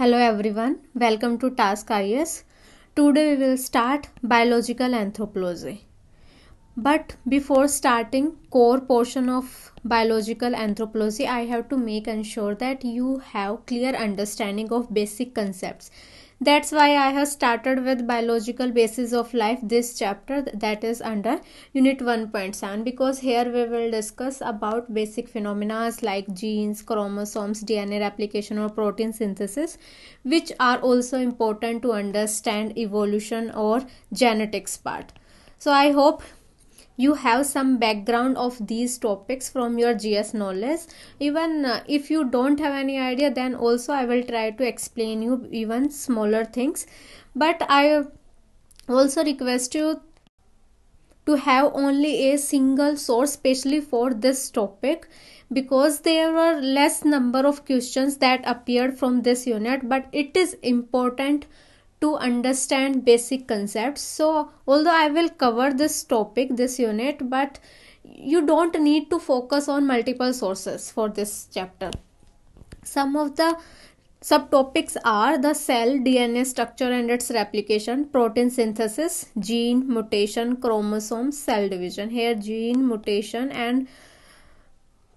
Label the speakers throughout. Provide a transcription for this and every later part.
Speaker 1: Hello everyone, welcome to Task IS. Today we will start biological anthropology. But before starting core portion of biological anthropology, I have to make ensure that you have clear understanding of basic concepts that's why i have started with biological basis of life this chapter that is under unit 1.7 because here we will discuss about basic phenomena like genes chromosomes dna replication or protein synthesis which are also important to understand evolution or genetics part so i hope you have some background of these topics from your gs knowledge even uh, if you don't have any idea then also i will try to explain you even smaller things but i also request you to have only a single source specially for this topic because there were less number of questions that appeared from this unit but it is important to understand basic concepts so although i will cover this topic this unit but you don't need to focus on multiple sources for this chapter some of the subtopics are the cell dna structure and its replication protein synthesis gene mutation chromosome cell division here gene mutation and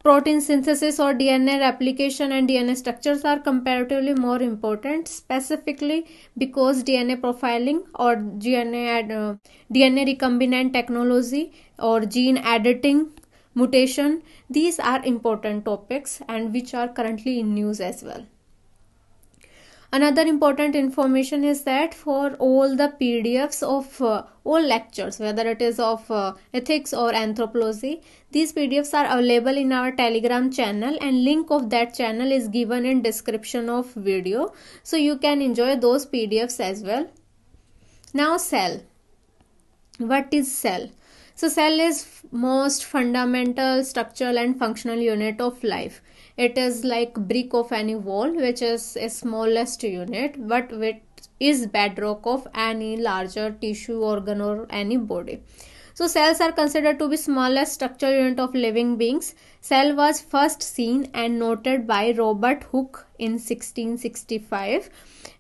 Speaker 1: Protein synthesis or DNA replication and DNA structures are comparatively more important, specifically because DNA profiling or DNA, uh, DNA recombinant technology or gene editing, mutation, these are important topics and which are currently in news as well another important information is that for all the pdfs of uh, all lectures whether it is of uh, ethics or anthropology these pdfs are available in our telegram channel and link of that channel is given in description of video so you can enjoy those pdfs as well now cell what is cell so cell is most fundamental structural and functional unit of life it is like brick of any wall which is a smallest unit but which is bedrock of any larger tissue organ or any body so cells are considered to be smallest structural unit of living beings cell was first seen and noted by robert hooke in 1665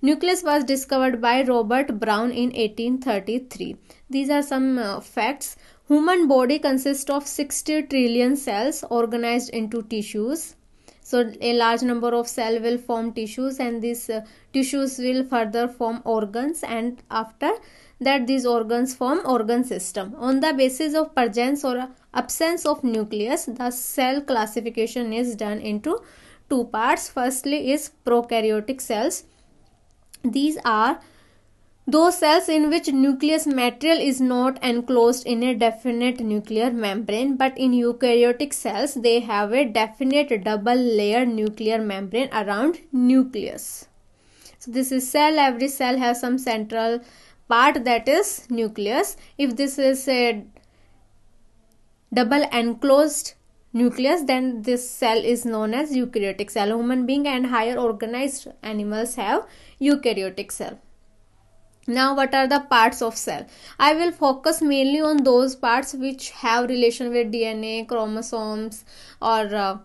Speaker 1: nucleus was discovered by robert brown in 1833 these are some uh, facts human body consists of 60 trillion cells organized into tissues so a large number of cell will form tissues and these uh, tissues will further form organs and after that these organs form organ system on the basis of presence or absence of nucleus the cell classification is done into two parts firstly is prokaryotic cells these are those cells in which nucleus material is not enclosed in a definite nuclear membrane but in eukaryotic cells they have a definite double layer nuclear membrane around nucleus. So this is cell every cell has some central part that is nucleus. If this is a double enclosed nucleus then this cell is known as eukaryotic cell. Human being and higher organized animals have eukaryotic cell now what are the parts of cell i will focus mainly on those parts which have relation with dna chromosomes or uh,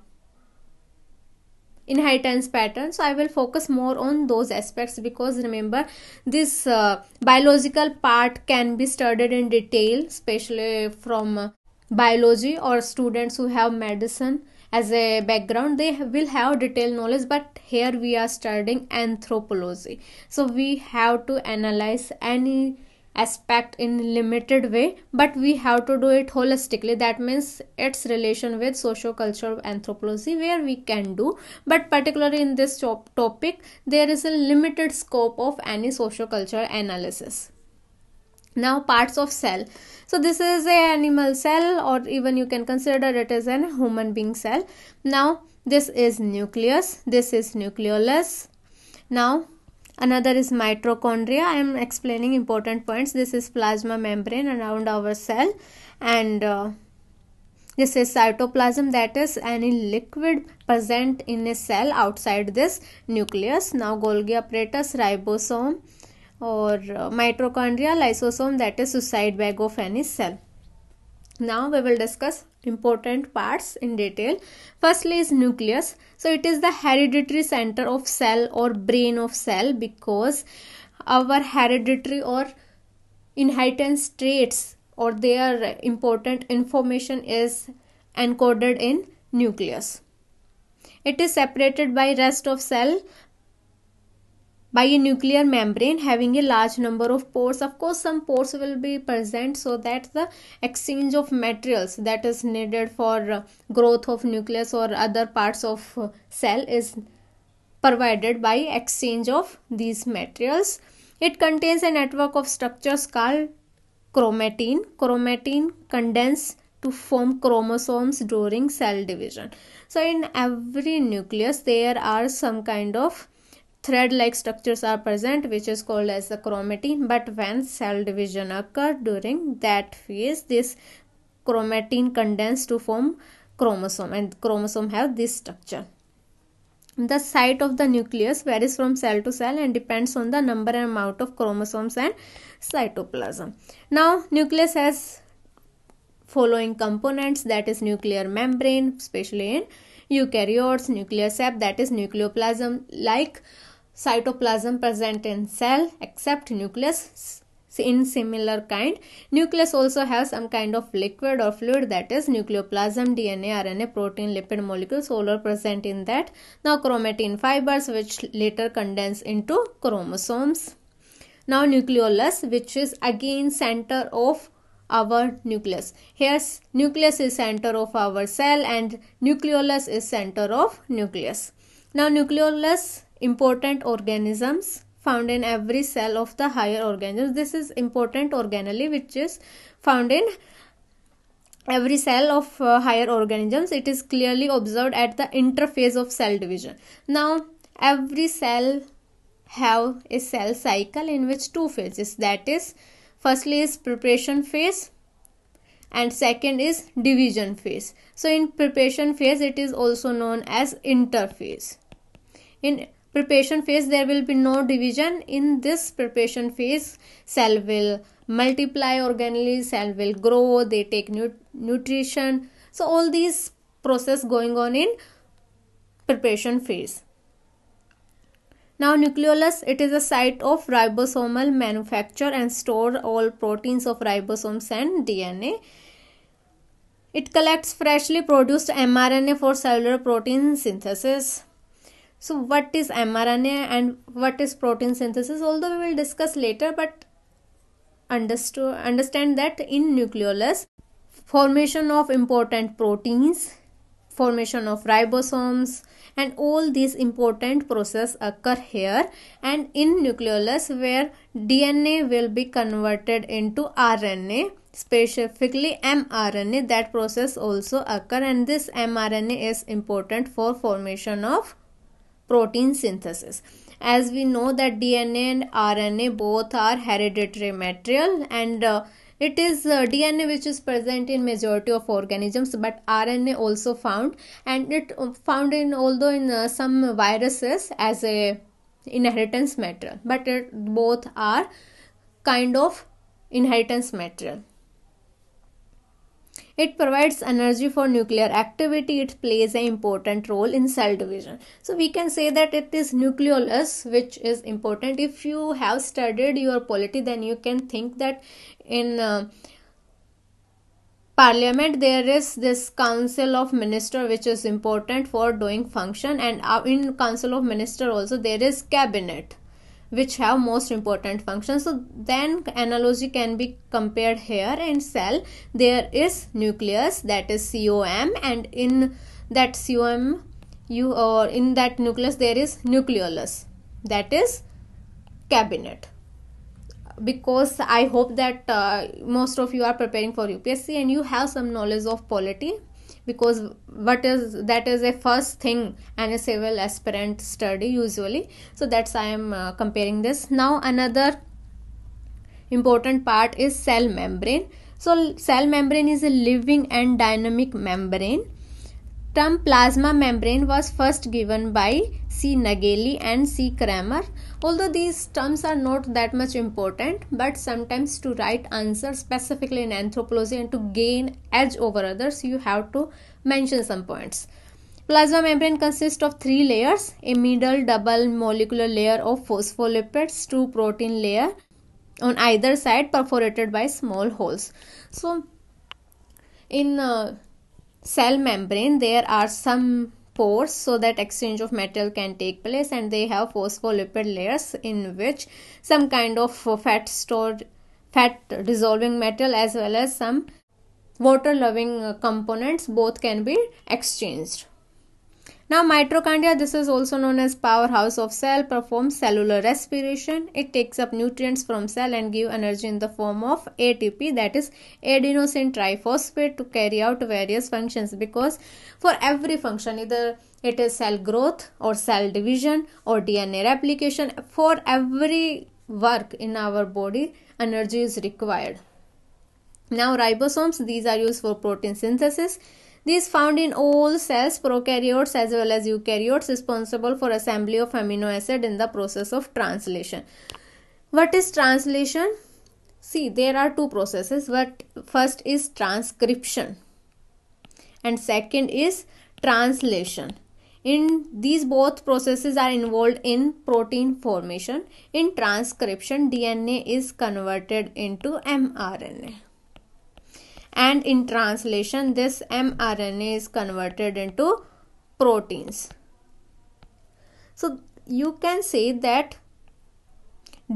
Speaker 1: inheritance pattern so i will focus more on those aspects because remember this uh, biological part can be studied in detail especially from uh, biology or students who have medicine as a background they will have detailed knowledge but here we are studying anthropology so we have to analyze any aspect in limited way but we have to do it holistically that means its relation with socio-cultural anthropology where we can do but particularly in this top topic there is a limited scope of any socio-cultural analysis now parts of cell so this is a animal cell or even you can consider it as a human being cell now this is nucleus this is nucleolus now another is mitochondria i am explaining important points this is plasma membrane around our cell and uh, this is cytoplasm that is any liquid present in a cell outside this nucleus now golgi apparatus ribosome or uh, mitochondrial lysosome that is suicide bag of any cell. Now we will discuss important parts in detail. Firstly is nucleus. So it is the hereditary center of cell or brain of cell because our hereditary or inheritance traits or their important information is encoded in nucleus. It is separated by rest of cell by a nuclear membrane having a large number of pores of course some pores will be present so that the exchange of materials that is needed for uh, growth of nucleus or other parts of uh, cell is provided by exchange of these materials it contains a network of structures called chromatin chromatin condense to form chromosomes during cell division so in every nucleus there are some kind of thread like structures are present which is called as the chromatin but when cell division occur during that phase this chromatin condense to form chromosome and chromosome have this structure the site of the nucleus varies from cell to cell and depends on the number and amount of chromosomes and cytoplasm now nucleus has following components that is nuclear membrane especially in eukaryotes nuclear sap that is nucleoplasm like cytoplasm present in cell except nucleus in similar kind nucleus also has some kind of liquid or fluid that is nucleoplasm dna rna protein lipid molecules all are present in that now chromatin fibers which later condense into chromosomes now nucleolus which is again center of our nucleus here nucleus is center of our cell and nucleolus is center of nucleus now nucleolus important organisms found in every cell of the higher organisms. This is important organelle which is found in every cell of uh, higher organisms. It is clearly observed at the interphase of cell division. Now, every cell have a cell cycle in which two phases that is firstly is preparation phase and second is division phase. So in preparation phase it is also known as interphase. In preparation phase there will be no division in this preparation phase cell will multiply organelles cell will grow they take nu nutrition so all these process going on in preparation phase now nucleolus it is a site of ribosomal manufacture and store all proteins of ribosomes and dna it collects freshly produced mRNA for cellular protein synthesis. So, what is mRNA and what is protein synthesis? Although we will discuss later, but understand that in nucleolus, formation of important proteins, formation of ribosomes, and all these important process occur here and in nucleolus where DNA will be converted into RNA specifically mRNA that process also occur and this mRNA is important for formation of protein synthesis as we know that dna and rna both are hereditary material and uh, it is uh, dna which is present in majority of organisms but rna also found and it uh, found in although in uh, some viruses as a inheritance material but it, both are kind of inheritance material it provides energy for nuclear activity. It plays an important role in cell division. So we can say that it is nucleolus which is important. If you have studied your polity, then you can think that in uh, parliament there is this council of minister which is important for doing function and uh, in council of minister also there is cabinet which have most important functions so then analogy can be compared here in cell there is nucleus that is com and in that com you or in that nucleus there is nucleolus that is cabinet because i hope that uh, most of you are preparing for upsc and you have some knowledge of polity because what is that is a first thing and a civil aspirant study usually so that's i am uh, comparing this now another important part is cell membrane so cell membrane is a living and dynamic membrane term plasma membrane was first given by C. Nageli and C. Kramer. Although these terms are not that much important, but sometimes to write answers specifically in anthropology and to gain edge over others, you have to mention some points. Plasma membrane consists of three layers, a middle double molecular layer of phospholipids, two protein layer on either side perforated by small holes. So in uh, cell membrane there are some pores so that exchange of metal can take place and they have phospholipid layers in which some kind of fat stored fat dissolving metal as well as some water loving components both can be exchanged now mitochondria, this is also known as powerhouse of cell, performs cellular respiration. It takes up nutrients from cell and give energy in the form of ATP that is adenosine triphosphate to carry out various functions because for every function either it is cell growth or cell division or DNA replication for every work in our body energy is required. Now ribosomes these are used for protein synthesis these found in all cells, prokaryotes as well as eukaryotes, responsible for assembly of amino acid in the process of translation. What is translation? See, there are two processes. What first is transcription and second is translation in these both processes are involved in protein formation in transcription dna is converted into mrna and in translation this mRNA is converted into proteins. So you can say that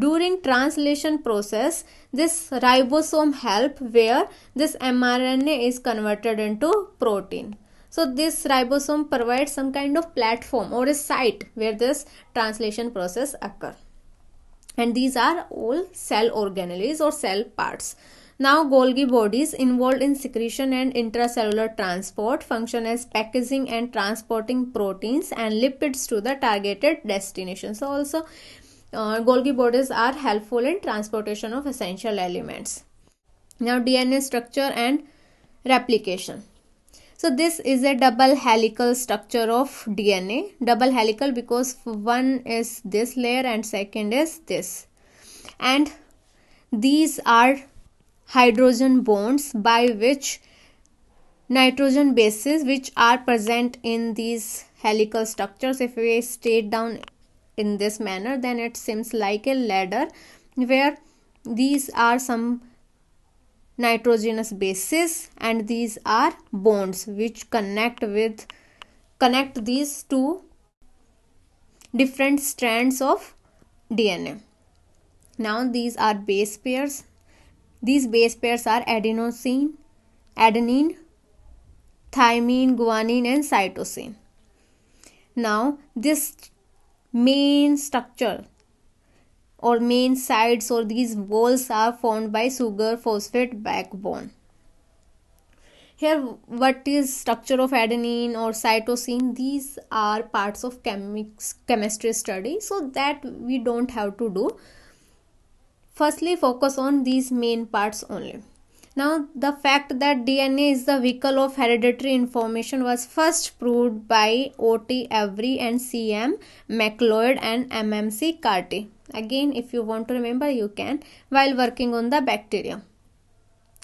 Speaker 1: during translation process this ribosome help where this mRNA is converted into protein. So this ribosome provides some kind of platform or a site where this translation process occur. And these are all cell organelles or cell parts. Now Golgi bodies involved in secretion and intracellular transport function as packaging and transporting proteins and lipids to the targeted destination. So also uh, Golgi bodies are helpful in transportation of essential elements. Now DNA structure and replication. So this is a double helical structure of DNA. Double helical because one is this layer and second is this. And these are hydrogen bonds by which nitrogen bases which are present in these helical structures if we straight down in this manner then it seems like a ladder where these are some nitrogenous bases and these are bonds which connect with connect these two different strands of DNA. Now these are base pairs these base pairs are adenosine, adenine, thymine, guanine, and cytosine. Now, this main structure or main sides or these walls are formed by sugar phosphate backbone. Here, what is structure of adenine or cytosine? These are parts of chemistry study, so that we don't have to do firstly focus on these main parts only now the fact that dna is the vehicle of hereditary information was first proved by ot avery and cm mcleod and mmc carty again if you want to remember you can while working on the bacterium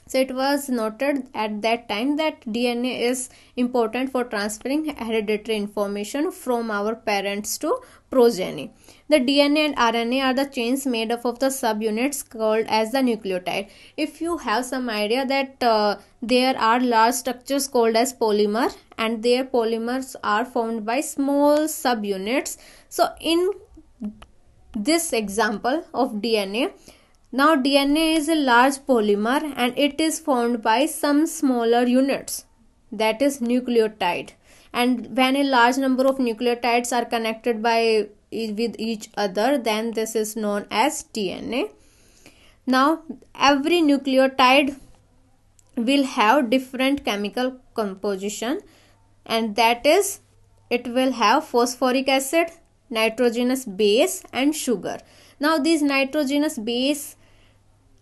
Speaker 1: so it was noted at that time that DNA is important for transferring hereditary information from our parents to progeny. The DNA and RNA are the chains made up of the subunits called as the nucleotide. If you have some idea that uh, there are large structures called as polymer and their polymers are formed by small subunits. So in this example of DNA, now DNA is a large polymer and it is formed by some smaller units that is nucleotide and when a large number of nucleotides are connected by with each other then this is known as DNA. Now every nucleotide will have different chemical composition and that is it will have phosphoric acid, nitrogenous base and sugar. Now these nitrogenous base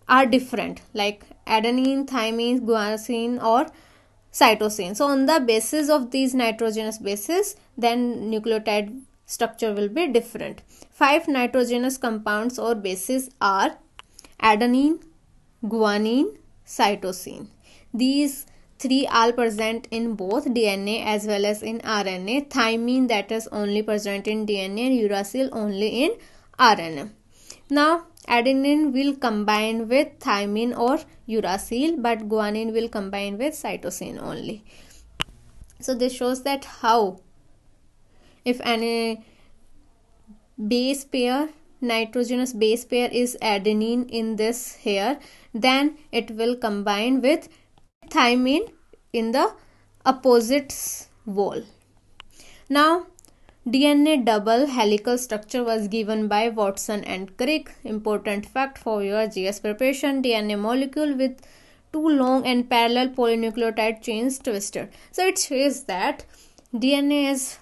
Speaker 1: are different like adenine thymine guanine or cytosine so on the basis of these nitrogenous bases then nucleotide structure will be different five nitrogenous compounds or bases are adenine guanine cytosine these three are present in both DNA as well as in RNA. Thymine that is only present in DNA and uracil only in RNA. Now adenine will combine with thymine or uracil but guanine will combine with cytosine only so this shows that how if any base pair nitrogenous base pair is adenine in this here then it will combine with thymine in the opposite wall now DNA double helical structure was given by Watson and Crick. Important fact for your GS preparation DNA molecule with two long and parallel polynucleotide chains twisted. So it says that DNA is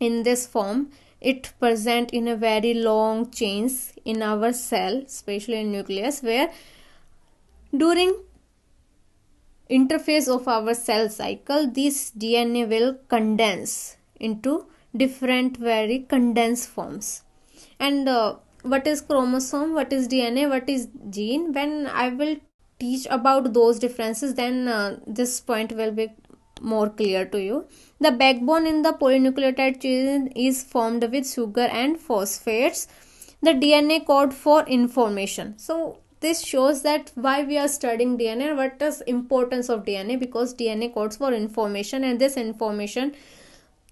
Speaker 1: in this form it present in a very long chains in our cell especially in nucleus where during interface of our cell cycle this dna will condense into different very condensed forms and uh, what is chromosome what is dna what is gene when i will teach about those differences then uh, this point will be more clear to you the backbone in the polynucleotide chain is formed with sugar and phosphates the dna code for information so this shows that why we are studying dna what is importance of dna because dna codes for information and this information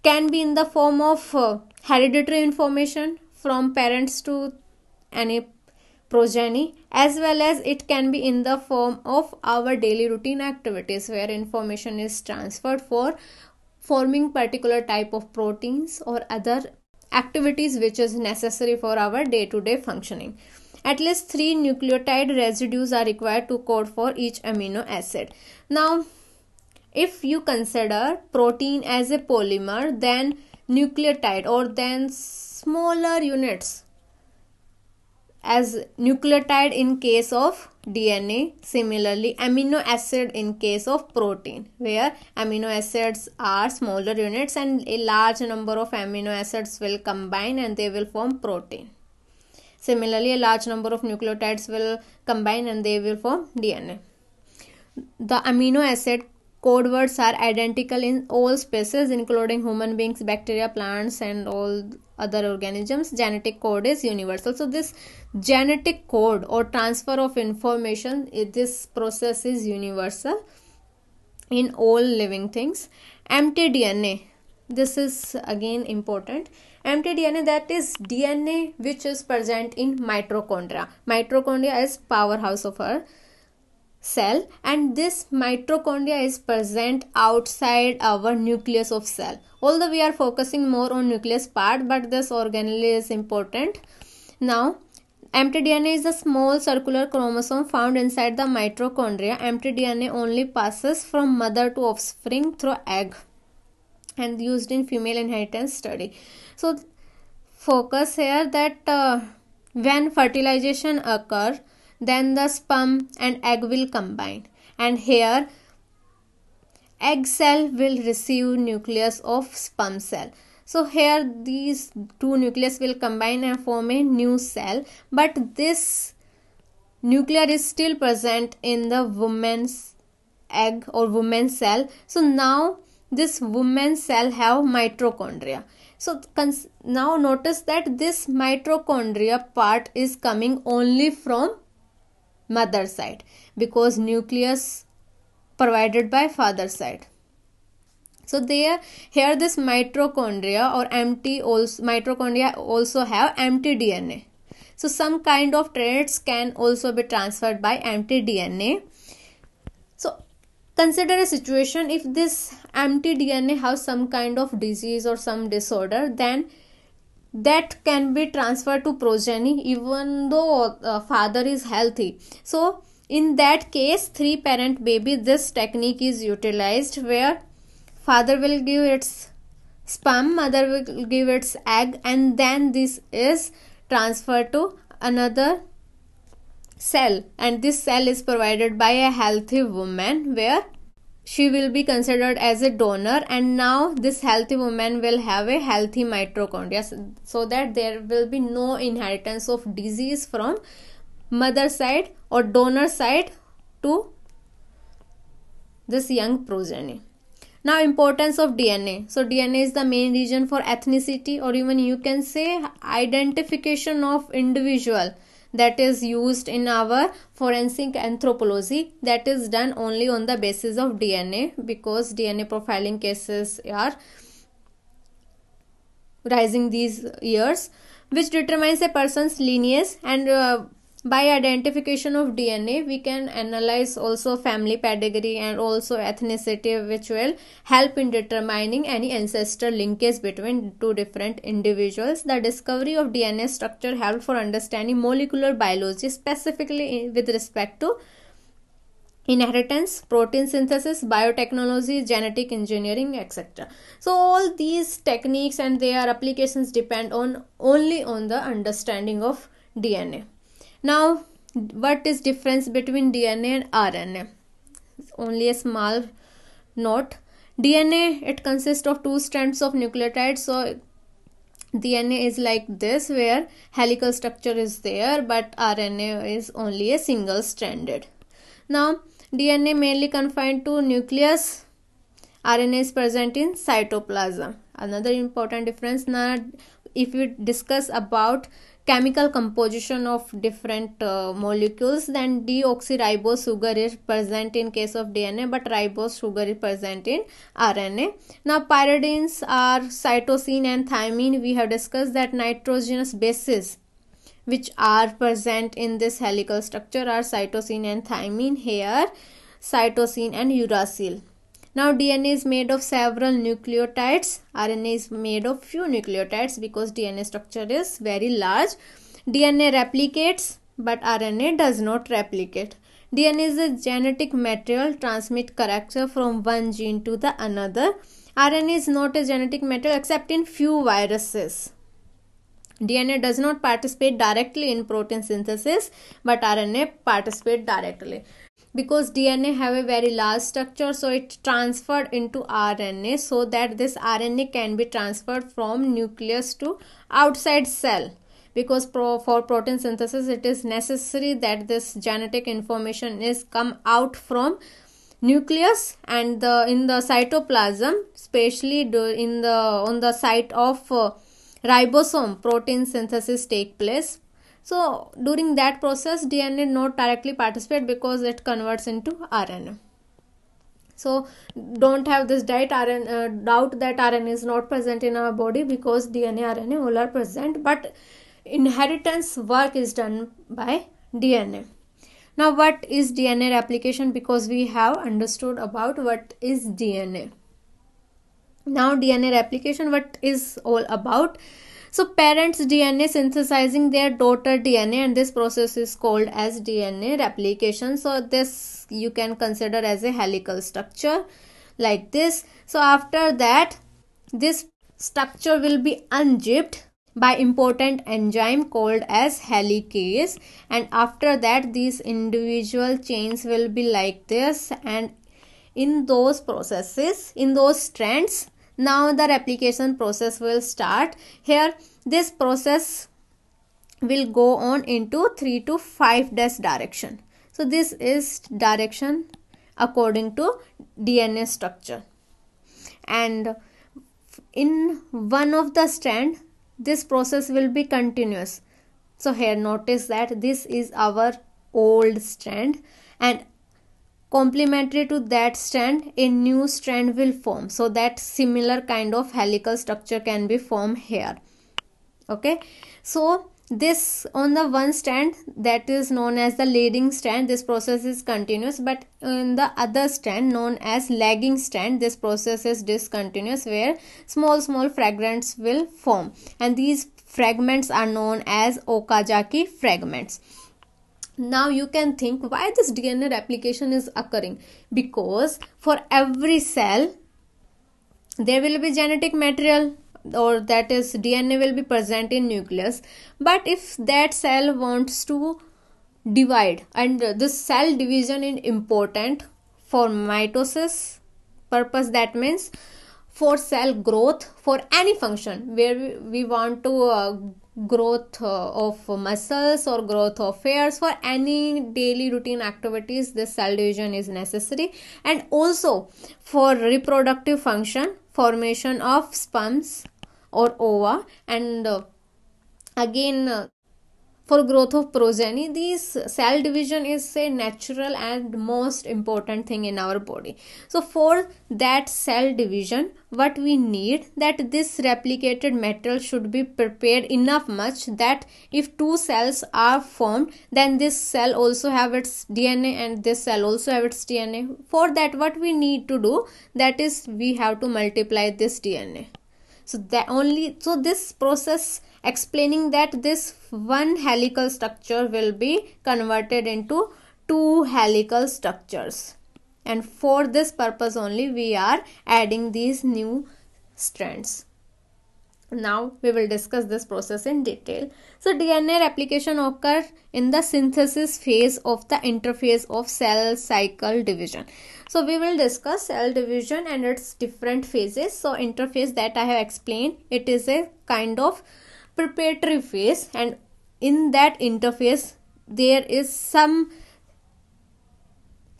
Speaker 1: can be in the form of uh, hereditary information from parents to any progeny as well as it can be in the form of our daily routine activities where information is transferred for forming particular type of proteins or other activities which is necessary for our day to day functioning at least 3 nucleotide residues are required to code for each amino acid now if you consider protein as a polymer then nucleotide or then smaller units as nucleotide in case of DNA similarly amino acid in case of protein where amino acids are smaller units and a large number of amino acids will combine and they will form protein similarly a large number of nucleotides will combine and they will form DNA the amino acid code words are identical in all species including human beings bacteria plants and all other organisms genetic code is universal so this genetic code or transfer of information this process is universal in all living things mtdna this is again important mtdna that is dna which is present in mitochondria mitochondria is powerhouse of our cell and this mitochondria is present outside our nucleus of cell although we are focusing more on nucleus part but this organelle is important now empty dna is a small circular chromosome found inside the mitochondria empty dna only passes from mother to offspring through egg and used in female inheritance study so focus here that uh, when fertilization occur then the sperm and egg will combine and here egg cell will receive nucleus of sperm cell so here these two nucleus will combine and form a new cell but this nuclear is still present in the woman's egg or woman cell so now this woman cell have mitochondria so now notice that this mitochondria part is coming only from mother side because nucleus provided by father side so there here this mitochondria or empty also mitochondria also have empty dna so some kind of traits can also be transferred by empty dna so consider a situation if this empty dna has some kind of disease or some disorder then that can be transferred to progeny even though uh, father is healthy so in that case three parent baby this technique is utilized where father will give its sperm mother will give its egg and then this is transferred to another cell and this cell is provided by a healthy woman where she will be considered as a donor and now this healthy woman will have a healthy mitochondria so that there will be no inheritance of disease from mother side or donor side to this young progeny now importance of dna so dna is the main reason for ethnicity or even you can say identification of individual that is used in our forensic anthropology that is done only on the basis of DNA because DNA profiling cases are rising these years which determines a person's lineage and uh, by identification of dna we can analyze also family pedigree and also ethnicity which will help in determining any ancestor linkage between two different individuals the discovery of dna structure helped for understanding molecular biology specifically with respect to inheritance protein synthesis biotechnology genetic engineering etc so all these techniques and their applications depend on only on the understanding of dna now what is difference between dna and rna it's only a small note dna it consists of two strands of nucleotides so dna is like this where helical structure is there but rna is only a single stranded now dna mainly confined to nucleus rna is present in cytoplasm another important difference now if we discuss about chemical composition of different uh, molecules then deoxyribose sugar is present in case of dna but ribose sugar is present in rna now pyridines are cytosine and thymine we have discussed that nitrogenous bases which are present in this helical structure are cytosine and thymine here cytosine and uracil now DNA is made of several nucleotides. RNA is made of few nucleotides because DNA structure is very large. DNA replicates but RNA does not replicate. DNA is a genetic material transmit character from one gene to the another. RNA is not a genetic material except in few viruses. DNA does not participate directly in protein synthesis but RNA participate directly because dna have a very large structure so it transferred into rna so that this rna can be transferred from nucleus to outside cell because pro, for protein synthesis it is necessary that this genetic information is come out from nucleus and the in the cytoplasm especially in the on the site of uh, ribosome protein synthesis take place so during that process, DNA not directly participate because it converts into RNA. So don't have this diet uh, doubt that RNA is not present in our body because DNA, RNA all are present. But inheritance work is done by DNA. Now what is DNA replication because we have understood about what is DNA. Now DNA replication what is all about so parents DNA synthesizing their daughter DNA and this process is called as DNA replication. So this you can consider as a helical structure like this. So after that this structure will be unzipped by important enzyme called as helicase and after that these individual chains will be like this and in those processes in those strands now the replication process will start here this process will go on into 3 to 5 dash direction so this is direction according to dna structure and in one of the strand this process will be continuous so here notice that this is our old strand and complementary to that strand a new strand will form so that similar kind of helical structure can be formed here okay so this on the one strand that is known as the leading strand this process is continuous but in the other strand known as lagging strand this process is discontinuous where small small fragments will form and these fragments are known as okazaki fragments now you can think why this dna replication is occurring because for every cell there will be genetic material or that is dna will be present in nucleus but if that cell wants to divide and this cell division is important for mitosis purpose that means for cell growth for any function where we want to uh, growth uh, of muscles or growth of hairs for any daily routine activities this cell division is necessary and also for reproductive function formation of sperms or ova and uh, again uh, for growth of progeny these cell division is a natural and most important thing in our body so for that cell division what we need that this replicated material should be prepared enough much that if two cells are formed then this cell also have its dna and this cell also have its dna for that what we need to do that is we have to multiply this dna so that only so this process explaining that this one helical structure will be converted into two helical structures and for this purpose only we are adding these new strands now we will discuss this process in detail so dna replication occurs in the synthesis phase of the interphase of cell cycle division so we will discuss cell division and its different phases so interface that i have explained it is a kind of preparatory phase and in that interface there is some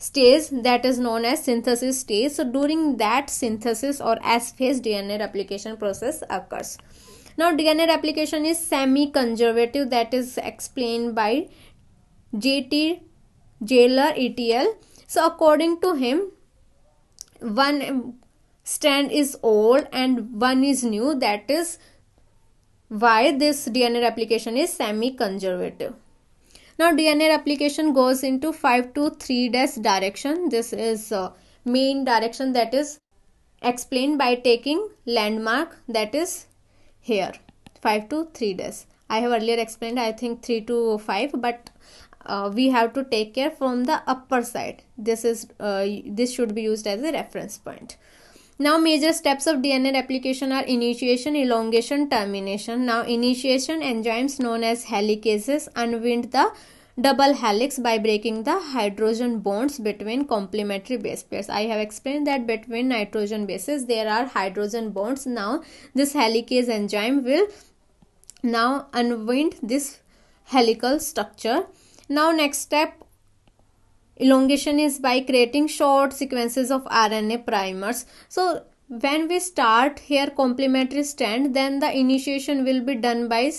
Speaker 1: stage that is known as synthesis stage so during that synthesis or S phase dna replication process occurs now dna replication is semi conservative that is explained by jt jailer etl so according to him one strand is old and one is new that is why this dna replication is semi conservative now dna replication goes into 5 to 3 dash direction this is uh, main direction that is explained by taking landmark that is here 5 to 3 dash i have earlier explained i think 3 to 5 but uh, we have to take care from the upper side this is uh, this should be used as a reference point now major steps of dna replication are initiation elongation termination now initiation enzymes known as helicases unwind the double helix by breaking the hydrogen bonds between complementary base pairs i have explained that between nitrogen bases there are hydrogen bonds now this helicase enzyme will now unwind this helical structure now next step elongation is by creating short sequences of RNA primers. So when we start here complementary strand then the initiation will be done by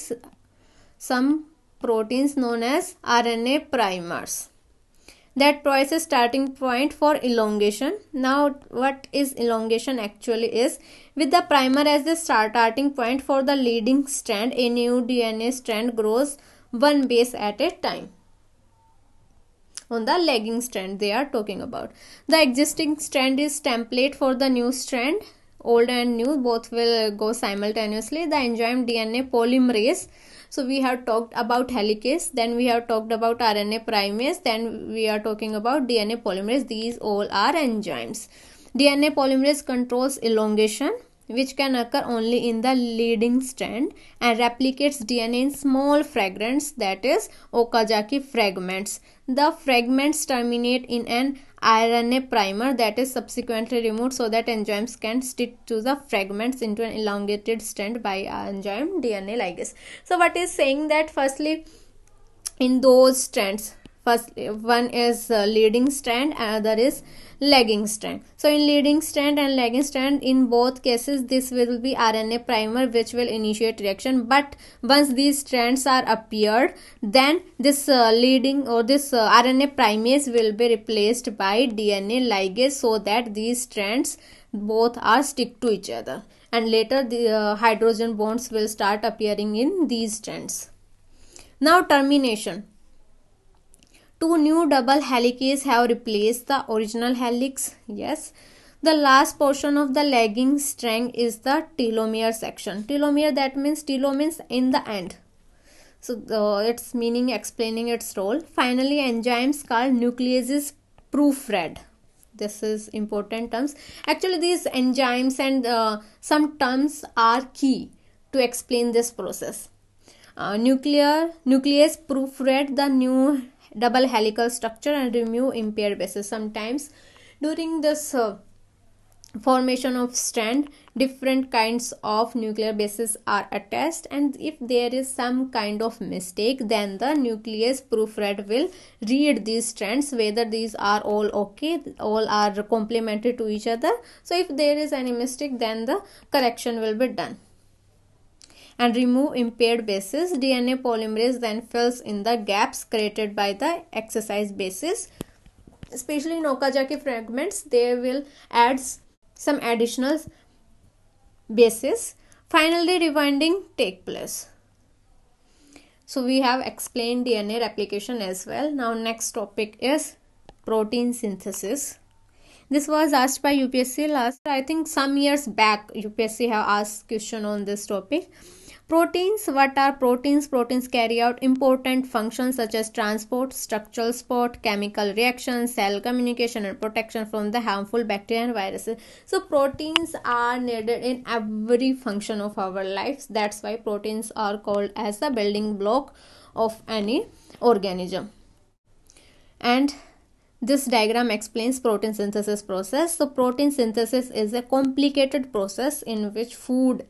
Speaker 1: some proteins known as RNA primers that provides a starting point for elongation. Now what is elongation actually is? With the primer as the starting point for the leading strand, a new DNA strand grows one base at a time on the lagging strand they are talking about the existing strand is template for the new strand old and new both will go simultaneously the enzyme dna polymerase so we have talked about helicase then we have talked about rna primase then we are talking about dna polymerase these all are enzymes dna polymerase controls elongation which can occur only in the leading strand and replicates DNA in small fragments that is Okazaki fragments. The fragments terminate in an RNA primer that is subsequently removed so that enzymes can stick to the fragments into an elongated strand by enzyme DNA ligase. So what is saying that firstly in those strands first one is leading strand another is lagging strand. So in leading strand and lagging strand in both cases this will be RNA primer which will initiate reaction but once these strands are appeared then this uh, leading or this uh, RNA primase will be replaced by DNA ligase so that these strands both are stick to each other and later the uh, hydrogen bonds will start appearing in these strands. Now termination two new double helices have replaced the original helix yes the last portion of the lagging string is the telomere section telomere that means telomeres means in the end so uh, its meaning explaining its role finally enzymes called nucleases proofread this is important terms actually these enzymes and uh, some terms are key to explain this process uh, nuclear nucleus proofread the new double helical structure and remove impaired bases sometimes during this uh, formation of strand different kinds of nuclear bases are attached and if there is some kind of mistake then the nucleus proofread will read these strands whether these are all okay all are complementary to each other so if there is any mistake then the correction will be done and remove impaired bases, DNA polymerase then fills in the gaps created by the exercise bases. Especially in Okajaki fragments, they will add some additional bases. Finally, rewinding take place. So we have explained DNA replication as well. Now next topic is protein synthesis. This was asked by UPSC last I think some years back UPSC have asked question on this topic. Proteins What are proteins? Proteins carry out important functions such as transport, structural support, chemical reactions, cell communication, and protection from the harmful bacteria and viruses. So, proteins are needed in every function of our lives. That's why proteins are called as the building block of any organism. And this diagram explains protein synthesis process. So protein synthesis is a complicated process in which food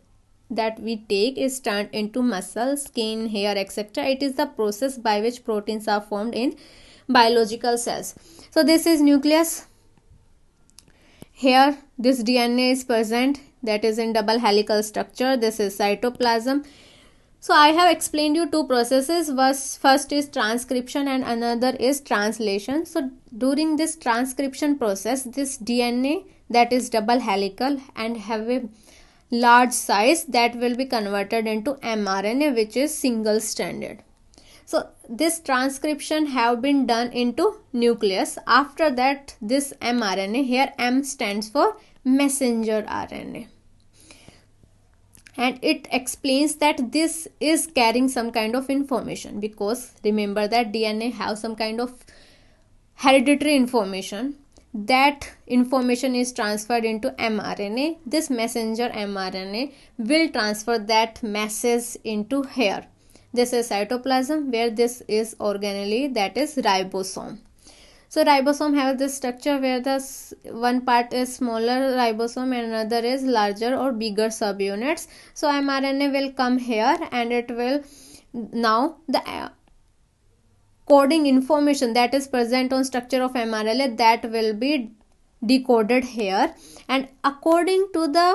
Speaker 1: that we take is turned into muscle, skin, hair, etc. It is the process by which proteins are formed in biological cells. So this is nucleus. Here this DNA is present that is in double helical structure. This is cytoplasm. So I have explained you two processes. First is transcription and another is translation. So during this transcription process, this DNA that is double helical and have a large size that will be converted into mRNA which is single stranded. So this transcription have been done into nucleus. After that this mRNA here M stands for messenger RNA and it explains that this is carrying some kind of information because remember that DNA have some kind of hereditary information that information is transferred into mRNA. This messenger mRNA will transfer that message into here. This is cytoplasm where this is organelle that is ribosome. So ribosome have this structure where the one part is smaller ribosome and another is larger or bigger subunits. So mRNA will come here and it will now the coding information that is present on structure of mRNA that will be decoded here and according to the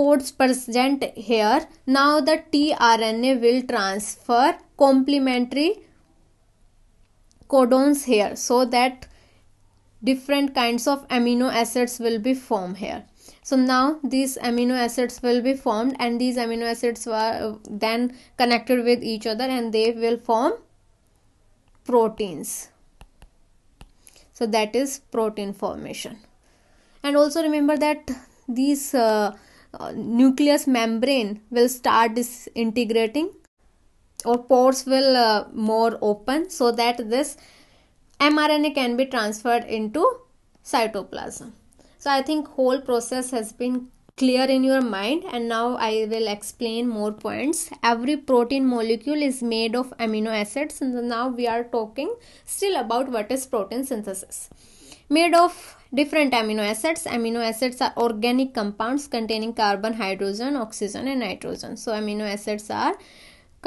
Speaker 1: codes present here now the tRNA will transfer complementary codons here so that different kinds of amino acids will be formed here so now these amino acids will be formed and these amino acids were uh, then connected with each other and they will form proteins. So that is protein formation. And also remember that these uh, uh, nucleus membrane will start disintegrating or pores will uh, more open so that this mRNA can be transferred into cytoplasm. So I think whole process has been clear in your mind and now i will explain more points every protein molecule is made of amino acids and now we are talking still about what is protein synthesis made of different amino acids amino acids are organic compounds containing carbon hydrogen oxygen and nitrogen so amino acids are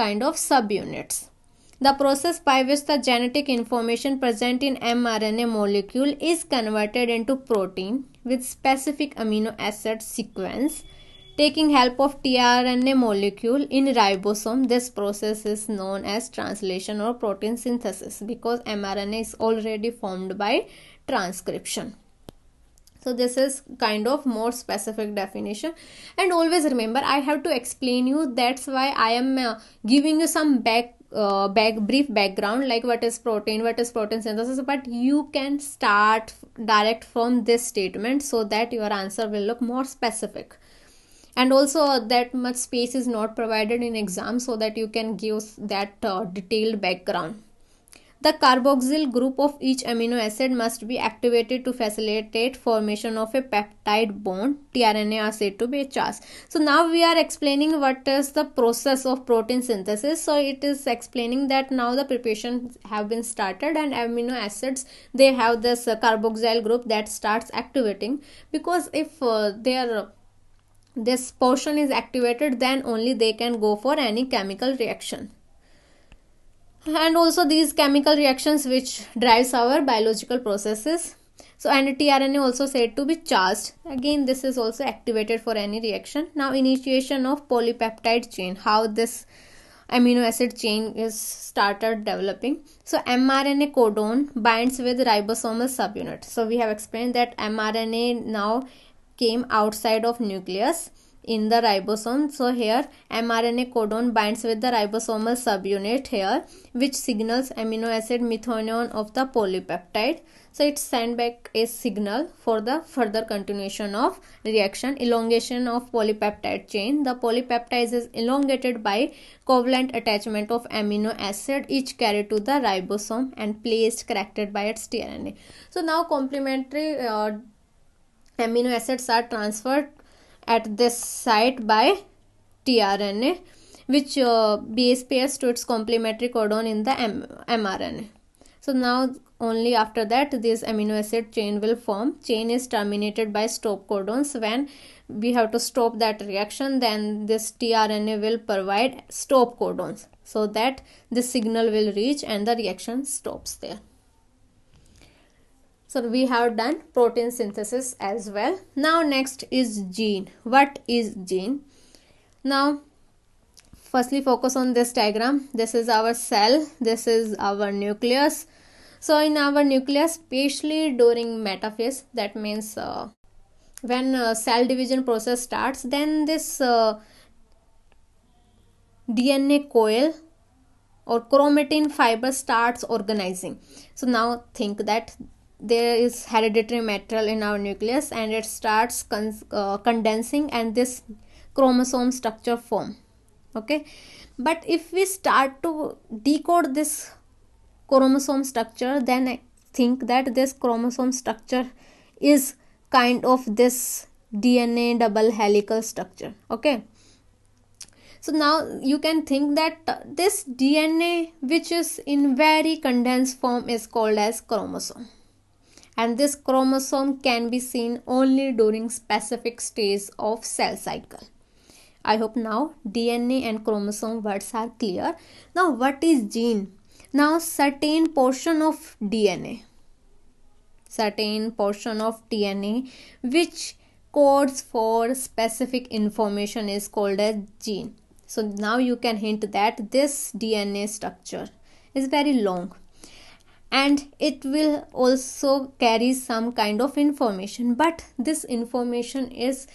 Speaker 1: kind of subunits the process by which the genetic information present in mRNA molecule is converted into protein with specific amino acid sequence. Taking help of tRNA molecule in ribosome, this process is known as translation or protein synthesis because mRNA is already formed by transcription. So this is kind of more specific definition and always remember I have to explain you that's why I am uh, giving you some back uh, back brief background like what is protein what is protein synthesis but you can start direct from this statement so that your answer will look more specific and also that much space is not provided in exam so that you can give that uh, detailed background the carboxyl group of each amino acid must be activated to facilitate formation of a peptide bond. tRNA are said to be charged. So now we are explaining what is the process of protein synthesis. So it is explaining that now the preparation have been started and amino acids they have this carboxyl group that starts activating because if uh, they are this portion is activated then only they can go for any chemical reaction and also these chemical reactions which drives our biological processes so and tRNA also said to be charged again this is also activated for any reaction now initiation of polypeptide chain how this amino acid chain is started developing so mRNA codon binds with ribosomal subunit so we have explained that mRNA now came outside of nucleus in the ribosome. So here mRNA codon binds with the ribosomal subunit here which signals amino acid methionine of the polypeptide. So it sends back a signal for the further continuation of reaction elongation of polypeptide chain. The polypeptide is elongated by covalent attachment of amino acid each carried to the ribosome and placed corrected by its tRNA. So now complementary uh, amino acids are transferred at this site by tRNA which uh, base pairs to its complementary codon in the M- mRNA. So now only after that this amino acid chain will form. Chain is terminated by stop codons. When we have to stop that reaction, then this tRNA will provide stop codons so that the signal will reach and the reaction stops there so we have done protein synthesis as well now next is gene what is gene now firstly focus on this diagram this is our cell this is our nucleus so in our nucleus especially during metaphase that means uh, when uh, cell division process starts then this uh, dna coil or chromatin fiber starts organizing so now think that there is hereditary material in our nucleus and it starts con uh, condensing and this chromosome structure form okay but if we start to decode this chromosome structure then i think that this chromosome structure is kind of this dna double helical structure okay so now you can think that this dna which is in very condensed form is called as chromosome and this chromosome can be seen only during specific stages of cell cycle. I hope now DNA and chromosome words are clear. Now what is gene? Now certain portion of DNA, certain portion of DNA which codes for specific information is called a gene. So now you can hint that this DNA structure is very long and it will also carry some kind of information but this information is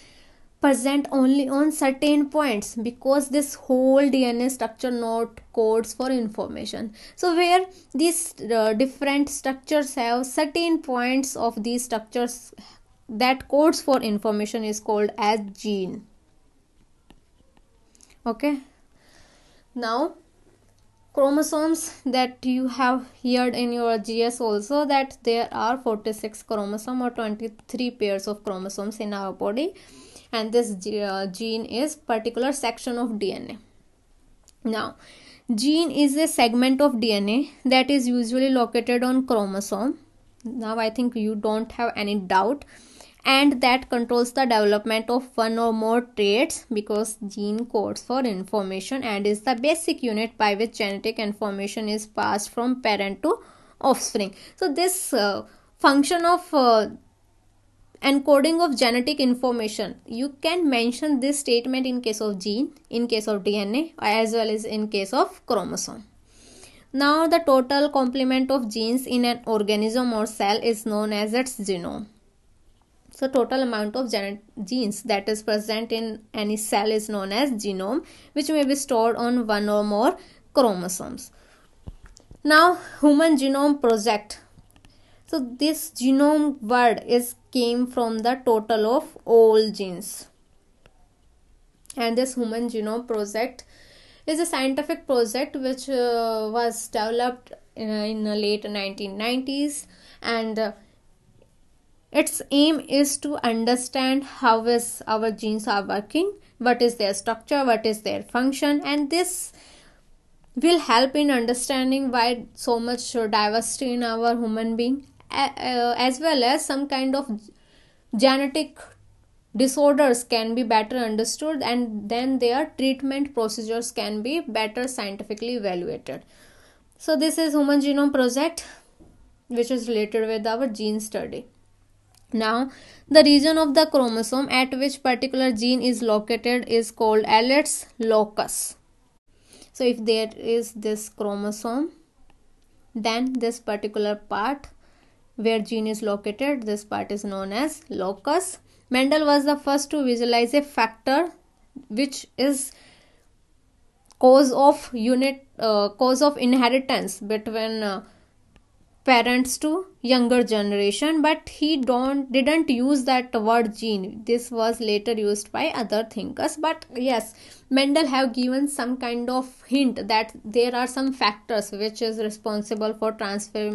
Speaker 1: present only on certain points because this whole dna structure not codes for information so where these uh, different structures have certain points of these structures that codes for information is called as gene okay now chromosomes that you have heard in your GS also that there are 46 chromosome or 23 pairs of chromosomes in our body and this uh, gene is particular section of DNA. Now gene is a segment of DNA that is usually located on chromosome. Now I think you don't have any doubt and that controls the development of one or more traits because gene codes for information and is the basic unit by which genetic information is passed from parent to offspring so this uh, function of uh, encoding of genetic information you can mention this statement in case of gene in case of dna as well as in case of chromosome now the total complement of genes in an organism or cell is known as its genome so total amount of genes that is present in any cell is known as genome which may be stored on one or more chromosomes. Now human genome project. So this genome word is came from the total of all genes. And this human genome project is a scientific project which uh, was developed in, uh, in the late 1990s and uh, its aim is to understand how is our genes are working, what is their structure, what is their function, and this will help in understanding why so much diversity in our human being as well as some kind of genetic disorders can be better understood and then their treatment procedures can be better scientifically evaluated so this is human genome project which is related with our gene study now, the region of the chromosome at which particular gene is located is called Allett's locus. So, if there is this chromosome, then this particular part where gene is located, this part is known as locus. Mendel was the first to visualize a factor which is cause of unit uh, cause of inheritance between uh, parents to younger generation but he don't didn't use that word gene this was later used by other thinkers but yes mendel have given some kind of hint that there are some factors which is responsible for transfer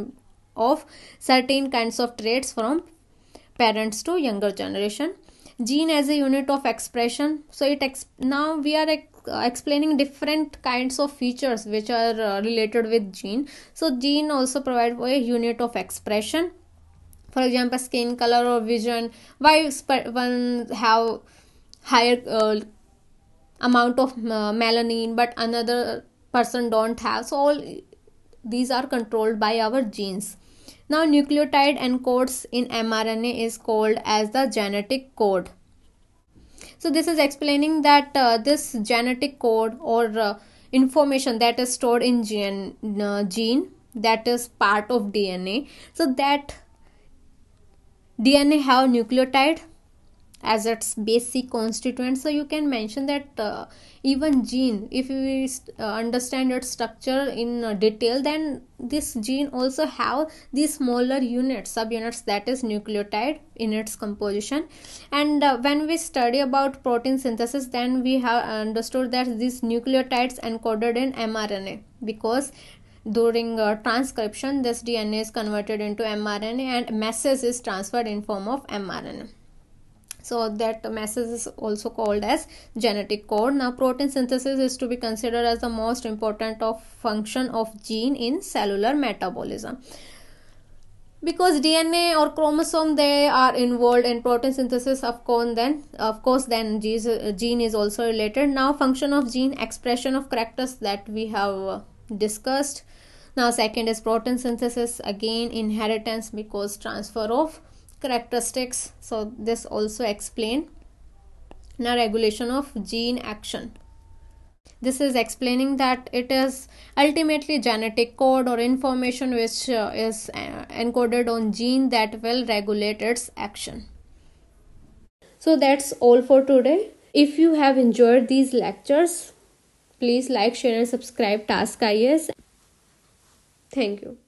Speaker 1: of certain kinds of traits from parents to younger generation gene as a unit of expression so it now we are ex- uh, explaining different kinds of features which are uh, related with gene so gene also provide a unit of expression for example skin color or vision why sp- one have higher uh, amount of uh, melanin but another person don't have so all these are controlled by our genes now nucleotide encodes in mRNA is called as the genetic code. So this is explaining that uh, this genetic code or uh, information that is stored in gene, uh, gene that is part of DNA. So that DNA have nucleotide as its basic constituent so you can mention that uh, even gene if we uh, understand its structure in uh, detail then this gene also have these smaller units subunits that is nucleotide in its composition and uh, when we study about protein synthesis then we have understood that these nucleotides encoded in mrna because during uh, transcription this dna is converted into mrna and message is transferred in form of mrna so that message is also called as genetic code now protein synthesis is to be considered as the most important of function of gene in cellular metabolism because dna or chromosome they are involved in protein synthesis of course then of course then gene is also related now function of gene expression of characters that we have uh, discussed now second is protein synthesis again inheritance because transfer of characteristics so this also explain now regulation of gene action this is explaining that it is ultimately genetic code or information which uh, is uh, encoded on gene that will regulate its action so that's all for today if you have enjoyed these lectures please like share and subscribe task is thank you